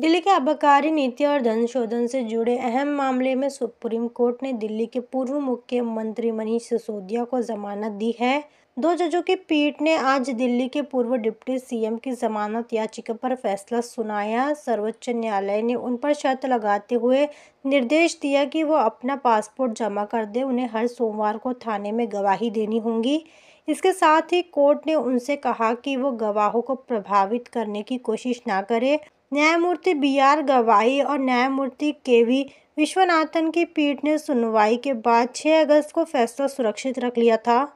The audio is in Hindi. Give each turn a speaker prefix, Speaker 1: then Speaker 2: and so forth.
Speaker 1: दिल्ली के आबकारी नीति और धन शोधन से जुड़े अहम मामले में सुप्रीम कोर्ट ने दिल्ली के पूर्व मुख्यमंत्री मनीष सिसोदिया को जमानत दी है दो जजों की पीठ ने आज दिल्ली के पूर्व डिप्टी सीएम की जमानत याचिका पर फैसला सुनाया सर्वोच्च न्यायालय ने उन पर शर्त लगाते हुए निर्देश दिया कि वो अपना पासपोर्ट जमा कर दे उन्हें हर सोमवार को थाने में गवाही देनी होगी इसके साथ ही कोर्ट ने उनसे कहा कि वो गवाहों को प्रभावित करने की कोशिश ना करे न्यायमूर्ति बी आर गवाही और न्यायमूर्ति के वी विश्वनाथन की पीठ ने सुनवाई के बाद 6 अगस्त को फैसला सुरक्षित रख लिया था